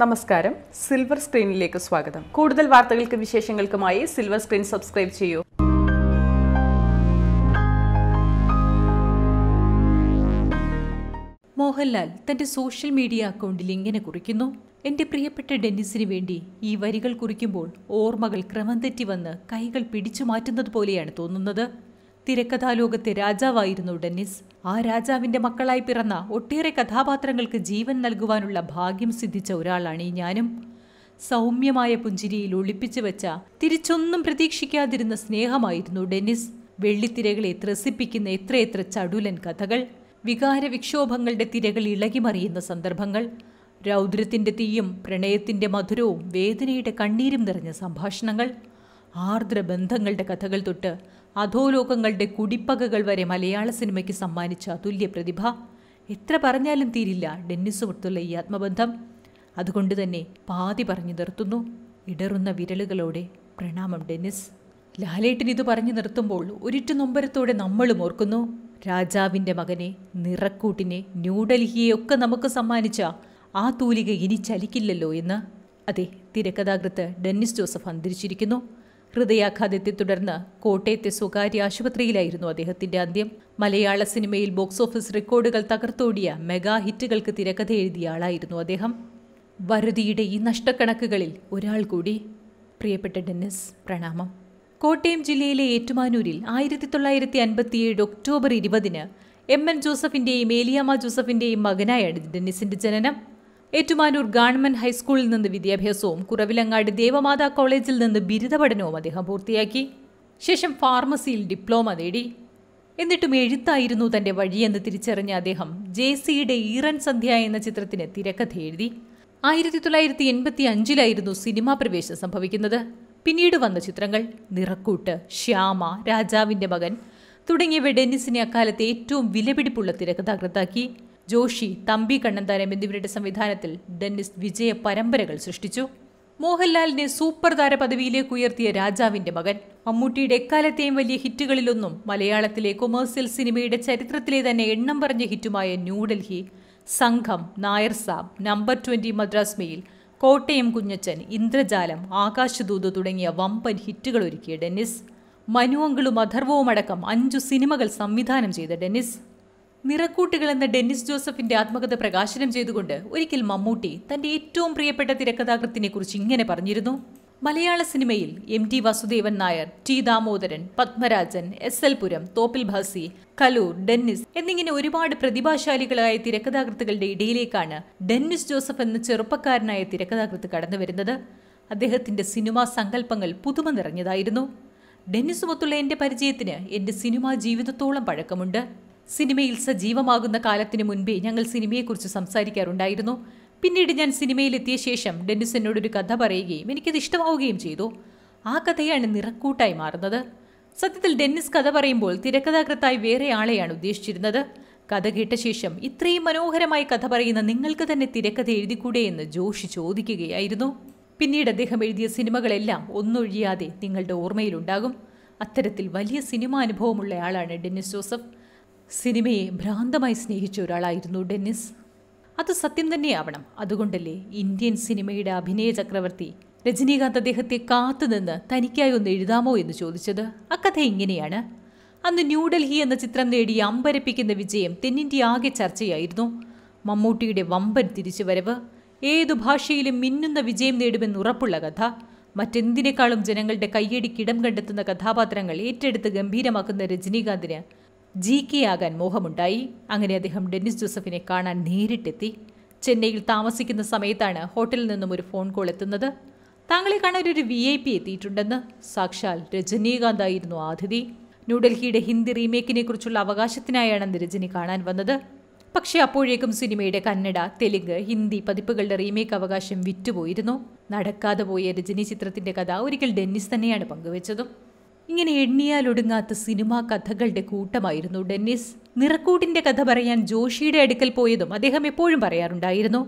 നമസ്കാരം സിൽവർ സ്ക്രീനിലേക്ക് സ്വാഗതം കൂടുതൽ വാർത്തകൾക്ക് വിശേഷങ്ങൾക്കുമായി സിൽവർ സ്ക്രീൻ സബ്സ്ക്രൈബ് ചെയ്യൂ മോഹൻലാൽ തന്റെ സോഷ്യൽ മീഡിയ അക്കൗണ്ടിൽ ഇങ്ങനെ കുറിക്കുന്നു എൻ്റെ പ്രിയപ്പെട്ട ഡെന്നിസിന് വേണ്ടി ഈ വരികൾ കുറിക്കുമ്പോൾ ഓർമ്മകൾ ക്രമം തെറ്റി വന്ന് കൈകൾ പിടിച്ചു മാറ്റുന്നത് പോലെയാണ് തോന്നുന്നത് തിരക്കഥാലോകത്തെ രാജാവായിരുന്നു ഡെന്നിസ് ആ രാജാവിന്റെ മക്കളായി പിറന്ന ഒട്ടേറെ കഥാപാത്രങ്ങൾക്ക് ജീവൻ നൽകുവാനുള്ള ഭാഗ്യം സിദ്ധിച്ച ഒരാളാണ് ഈ ഞാനും സൗമ്യമായ പുഞ്ചിരിയിൽ ഒളിപ്പിച്ചു വെച്ച തിരിച്ചൊന്നും പ്രതീക്ഷിക്കാതിരുന്ന സ്നേഹമായിരുന്നു ഡെന്നിസ് വെള്ളിത്തിരകളെ ത്രസിപ്പിക്കുന്ന എത്രയെത്ര ചടുലൻ കഥകൾ വികാരവിക്ഷോഭങ്ങളുടെ തിരകൾ ഇളകിമറിയുന്ന സന്ദർഭങ്ങൾ രൗദ്രത്തിൻ്റെ തീയും പ്രണയത്തിൻ്റെ മധുരവും വേദനയുടെ കണ്ണീരും നിറഞ്ഞ സംഭാഷണങ്ങൾ ആർദ്ര ബന്ധങ്ങളുടെ കഥകൾ തൊട്ട് അധോലോകങ്ങളുടെ കുടിപ്പകകൾ വരെ മലയാള സിനിമയ്ക്ക് സമ്മാനിച്ച അതുല്യ പ്രതിഭ എത്ര പറഞ്ഞാലും തീരില്ല ഡെന്നിസുമൊത്തുള്ള ഈ ആത്മബന്ധം അതുകൊണ്ട് തന്നെ പാതി പറഞ്ഞു നിർത്തുന്നു ഇടറുന്ന വിരലുകളോടെ പ്രണാമം ഡെന്നിസ് ലാലേട്ടൻ ഇത് പറഞ്ഞു നിർത്തുമ്പോൾ ഒരിറ്റു നൊമ്പരത്തോടെ നമ്മളും ഓർക്കുന്നു രാജാവിൻ്റെ മകനെ നിറക്കൂട്ടിനെ ന്യൂഡൽഹിയെയൊക്കെ നമുക്ക് സമ്മാനിച്ച ആ തൂലിക ഇനി ചലിക്കില്ലല്ലോ എന്ന് അതെ തിരക്കഥാകൃത്ത് ഡെന്നിസ് ജോസഫ് അന്തരിച്ചിരിക്കുന്നു ഹൃദയാഘാതത്തെ തുടർന്ന് കോട്ടയത്തെ സ്വകാര്യ ആശുപത്രിയിലായിരുന്നു അദ്ദേഹത്തിന്റെ അന്ത്യം മലയാള സിനിമയിൽ ബോക്സ് ഓഫീസ് റെക്കോർഡുകൾ തകർത്തോടിയ മെഗാ ഹിറ്റുകൾക്ക് തിരക്കഥ എഴുതിയ ആളായിരുന്നു അദ്ദേഹം വരുതിയുടെ ഈ നഷ്ടക്കണക്കുകളിൽ ഒരാൾ കൂടി പ്രിയപ്പെട്ട ഡെന്നിസ് പ്രണാമം കോട്ടയം ജില്ലയിലെ ഏറ്റുമാനൂരിൽ ആയിരത്തി തൊള്ളായിരത്തി അൻപത്തിയേഴ് ഒക്ടോബർ ഇരുപതിന് എം എൻ ജോസഫിൻ്റെയും ഏലിയാമ്മ ജോസഫിൻ്റെയും മകനായാണ് ഡെന്നിസിൻ്റെ ജനനം ഏറ്റുമാനൂർ ഗവൺമെന്റ് ഹൈസ്കൂളിൽ നിന്ന് വിദ്യാഭ്യാസവും കുറവിലങ്ങാട് ദേവമാതാ കോളേജിൽ നിന്ന് ബിരുദ പഠനവും അദ്ദേഹം പൂർത്തിയാക്കി ശേഷം ഫാർമസിയിൽ ഡിപ്ലോമ നേടി എന്നിട്ടും എഴുത്തായിരുന്നു തന്റെ വഴിയെന്ന് തിരിച്ചറിഞ്ഞ അദ്ദേഹം ജെ സിയുടെ ഈറൻ സന്ധ്യ എന്ന ചിത്രത്തിന് തിരക്കഥ എഴുതി ആയിരത്തി തൊള്ളായിരത്തി എൺപത്തി അഞ്ചിലായിരുന്നു സിനിമാ പ്രവേശം സംഭവിക്കുന്നത് പിന്നീട് വന്ന ചിത്രങ്ങൾ നിറക്കൂട്ട് ശ്യാമ രാജാവിന്റെ മകൻ തുടങ്ങിയവ ഡെന്നിസിനെ അക്കാലത്തെ ഏറ്റവും വിലപിടിപ്പുള്ള തിരക്കഥാകൃത്താക്കി ജോഷി തമ്പി കണ്ണന്താനം എന്നിവരുടെ സംവിധാനത്തിൽ ഡെന്നിസ് വിജയ പരമ്പരകൾ സൃഷ്ടിച്ചു മോഹൻലാലിനെ സൂപ്പർ താര പദവിയിലേക്ക് ഉയർത്തിയ രാജാവിന്റെ മകൻ മമ്മൂട്ടിയുടെ എക്കാലത്തെയും വലിയ ഹിറ്റുകളിലൊന്നും മലയാളത്തിലെ കൊമേഴ്സ്യൽ സിനിമയുടെ ചരിത്രത്തിലെ തന്നെ എണ്ണം പറഞ്ഞ ഹിറ്റുമായ ന്യൂഡൽഹി സംഘം നായർ സാബ് number twenty Madras mail Kottayam Kunjachan ഇന്ദ്രജാലം ആകാശദൂത് തുടങ്ങിയ വമ്പൻ ഹിറ്റുകൾ ഒരുക്കിയ ഡെന്നിസ് മനുവങ്കളും അഥർവവും അടക്കം അഞ്ചു സിനിമകൾ സംവിധാനം ചെയ്ത ഡെന്നിസ് നിറക്കൂട്ടുകൾ എന്ന ഡെന്നിസ് ജോസഫിന്റെ ആത്മകഥ പ്രകാശനം ചെയ്തുകൊണ്ട് ഒരിക്കൽ മമ്മൂട്ടി തന്റെ ഏറ്റവും പ്രിയപ്പെട്ട തിരക്കഥാകൃത്തിനെ കുറിച്ച് ഇങ്ങനെ പറഞ്ഞിരുന്നു മലയാള സിനിമയിൽ M T Vasudevan Nair T Damodaran Padmarajan S L Puram Thoppil Bhasi Kaloor Dennis എന്നിങ്ങനെ ഒരുപാട് പ്രതിഭാശാലികളായ തിരക്കഥാകൃത്തുകളുടെ ഇടയിലേക്കാണ് ഡെന്നിസ് ജോസഫ് എന്ന ചെറുപ്പക്കാരനായ തിരക്കഥാകൃത്ത് കടന്നു വരുന്നത് അദ്ദേഹത്തിന്റെ സിനിമാ സങ്കല്പങ്ങൾ പുതുമ നിറഞ്ഞതായിരുന്നു ഡെന്നിസുമൊത്തുള്ള എന്റെ പരിചയത്തിന് എന്റെ സിനിമാ ജീവിതത്തോളം പഴക്കമുണ്ട് സിനിമയിൽ സജീവമാകുന്ന കാലത്തിന് മുൻപേ ഞങ്ങൾ സിനിമയെക്കുറിച്ച് സംസാരിക്കാറുണ്ടായിരുന്നു പിന്നീട് ഞാൻ സിനിമയിലെത്തിയ ശേഷം ഡെന്നിസ് എന്നോടൊരു കഥ പറയുകയും എനിക്കത് ഇഷ്ടമാവുകയും ചെയ്തു ആ കഥയാണ് നിറക്കൂട്ടായി മാറുന്നത് സത്യത്തിൽ ഡെന്നിസ് കഥ പറയുമ്പോൾ തിരക്കഥാകൃത്തായി വേറെ ആളെയാണ് ഉദ്ദേശിച്ചിരുന്നത് കഥ കേട്ട ശേഷം ഇത്രയും മനോഹരമായി കഥ പറയുന്ന നിങ്ങൾക്ക് തന്നെ തിരക്കഥ എഴുതിക്കൂടെ എന്ന് ജോഷി ചോദിക്കുകയായിരുന്നു പിന്നീട് അദ്ദേഹം എഴുതിയ സിനിമകളെല്ലാം ഒന്നൊഴിയാതെ നിങ്ങളുടെ ഓർമ്മയിലുണ്ടാകും അത്തരത്തിൽ വലിയ സിനിമാ അനുഭവമുള്ളയാളാണ് ഡെന്നിസ് ജോസഫ് സിനിമയെ ഭ്രാന്തമായി സ്നേഹിച്ച ഒരാളായിരുന്നു ഡെന്നിസ് അത് സത്യം തന്നെയാവണം അതുകൊണ്ടല്ലേ ഇന്ത്യൻ സിനിമയുടെ അഭിനയ ചക്രവർത്തി രജനീകാന്ത് അദ്ദേഹത്തെ കാത്തുനിന്ന് തനിക്കായി ഒന്ന് എഴുതാമോ എന്ന് ചോദിച്ചത് അക്കഥ ഇങ്ങനെയാണ് അന്ന് ന്യൂഡൽഹി എന്ന ചിത്രം നേടി അമ്പരപ്പിക്കുന്ന വിജയം തെന്നിന്ത്യ ആകെ ചർച്ചയായിരുന്നു മമ്മൂട്ടിയുടെ വമ്പൻ തിരിച്ചുവരവ് ഏതു ഭാഷയിലും മിന്നുന്ന വിജയം നേടുമെന്ന് ഉറപ്പുള്ള കഥ മറ്റെന്തിനേക്കാളും ജനങ്ങളുടെ കയ്യടിക്കിടം കണ്ടെത്തുന്ന കഥാപാത്രങ്ങൾ ഏറ്റെടുത്ത് ഗംഭീരമാക്കുന്ന രജനീകാന്തിന് ജി കെ ആകാൻ മോഹമുണ്ടായി അങ്ങനെ അദ്ദേഹം ഡെന്നിസ് ജോസഫിനെ കാണാൻ നേരിട്ടെത്തി ചെന്നൈയിൽ താമസിക്കുന്ന സമയത്താണ് ഹോട്ടലിൽ നിന്നും ഒരു ഫോൺ കോൾ എത്തുന്നത് താങ്കളെ കാണാൻ ഒരു വി ഐ പി എത്തിയിട്ടുണ്ടെന്ന് സാക്ഷാൽ രജനീകാന്തായിരുന്നു ആതിഥി ന്യൂഡൽഹിയുടെ ഹിന്ദി റീമേക്കിനെ കുറിച്ചുള്ള അവകാശത്തിനായാണ് അന്ന് രജനി കാണാൻ വന്നത് പക്ഷേ അപ്പോഴേക്കും സിനിമയുടെ കന്നഡ തെലുങ്ക് ഹിന്ദി പതിപ്പുകളുടെ റീമേക്ക് അവകാശം വിറ്റുപോയിരുന്നു നടക്കാതെ പോയ രജനി ചിത്രത്തിന്റെ കഥ ഒരിക്കൽ ഡെന്നിസ് തന്നെയാണ് പങ്കുവച്ചതും ഇങ്ങനെ എണ്ണിയാലൊടുങ്ങാത്ത സിനിമാ കഥകളുടെ കൂട്ടമായിരുന്നു ഡെന്നിസ് നിറക്കൂട്ടിന്റെ കഥ പറയാൻ ജോഷിയുടെ അടുക്കൽ പോയതും അദ്ദേഹം എപ്പോഴും പറയാറുണ്ടായിരുന്നു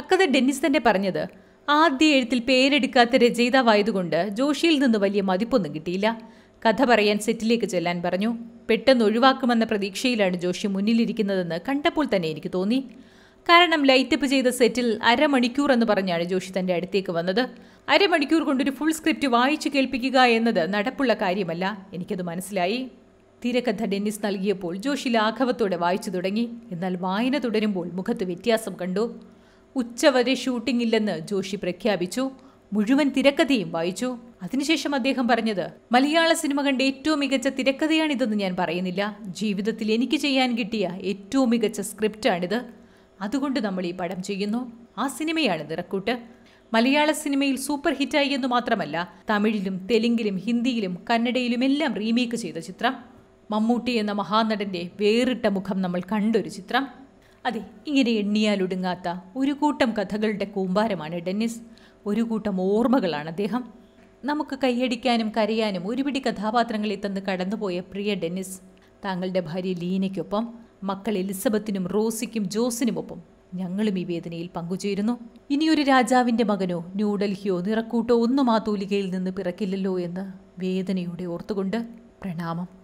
അക്കഥ ഡെന്നിസ് തന്നെ പറഞ്ഞത് ആദ്യ എഴുത്തിൽ പേരെടുക്കാത്ത രചയിതാവായതുകൊണ്ട് ജോഷിയിൽ നിന്ന് വലിയ മതിപ്പൊന്നും കിട്ടിയില്ല കഥ പറയാൻ സെറ്റിലേക്ക് ചെല്ലാൻ പറഞ്ഞു പെട്ടെന്ന് ഒഴിവാക്കുമെന്ന പ്രതീക്ഷയിലാണ് ജോഷി മുന്നിലിരിക്കുന്നതെന്ന് കണ്ടപ്പോൾ തന്നെ എനിക്ക് തോന്നി കാരണം ലൈറ്റപ്പ് ചെയ്ത സെറ്റിൽ അരമണിക്കൂർ എന്ന് പറഞ്ഞാണ് ജോഷി തൻ്റെ അടുത്തേക്ക് വന്നത് അരമണിക്കൂർ കൊണ്ടൊരു ഫുൾ സ്ക്രിപ്റ്റ് വായിച്ചു കേൾപ്പിക്കുക എന്നത് നടപ്പുള്ള കാര്യമല്ല എനിക്കത് മനസ്സിലായി തിരക്കഥ ഡെന്നിസ് നൽകിയപ്പോൾ ജോഷി ലാഘവത്തോടെ വായിച്ചു തുടങ്ങി എന്നാൽ വായന തുടരുമ്പോൾ മുഖത്ത് വ്യത്യാസം കണ്ടു ഉച്ചവരെ ഷൂട്ടിംഗ് ഇല്ലെന്ന് ജോഷി പ്രഖ്യാപിച്ചു മുഴുവൻ തിരക്കഥയും വായിച്ചു അതിനുശേഷം അദ്ദേഹം പറഞ്ഞത് മലയാള സിനിമ കണ്ട ഏറ്റവും മികച്ച തിരക്കഥയാണിതെന്ന് ഞാൻ പറയുന്നില്ല ജീവിതത്തിൽ എനിക്ക് ചെയ്യാൻ കിട്ടിയ ഏറ്റവും മികച്ച സ്ക്രിപ്റ്റാണിത് അതുകൊണ്ട് നമ്മൾ ഈ പടം ചെയ്യുന്നു ആ സിനിമയാണ് നിറക്കൂട്ട് മലയാള സിനിമയിൽ സൂപ്പർ ഹിറ്റായി എന്ന് മാത്രമല്ല തമിഴിലും തെലുങ്കിലും ഹിന്ദിയിലും കന്നഡയിലുമെല്ലാം റീമേക്ക് ചെയ്ത ചിത്രം മമ്മൂട്ടി എന്ന മഹാനടൻ്റെ വേറിട്ട മുഖം നമ്മൾ കണ്ടൊരു ചിത്രം അതെ ഇങ്ങനെ എണ്ണിയാലൊടുങ്ങാത്ത ഒരു കൂട്ടം കഥകളുടെ കൂമ്പാരമാണ് ഡെന്നിസ് ഒരു കൂട്ടം ഓർമ്മകളാണ് അദ്ദേഹം നമുക്ക് കൈയടിക്കാനും കരയാനും ഒരുപിടി കഥാപാത്രങ്ങളെ തന്ന് കടന്നുപോയ പ്രിയ ഡെന്നിസ് താങ്കളുടെ ഭാര്യ ലീനയ്ക്കൊപ്പം മക്കൾ എലിസബത്തിനും റോസിക്കും ജോസിനുമൊപ്പം ഞങ്ങളും ഈ വേദനയിൽ പങ്കുചേരുന്നു ഇനിയൊരു രാജാവിന്റെ മകനോ ന്യൂഡൽഹിയോ നിറക്കൂട്ടോ ഒന്നും ആ തൂലികയിൽ നിന്ന് പിറക്കില്ലല്ലോ എന്ന് വേദനയോടെ ഓർത്തുകൊണ്ട് പ്രണാമം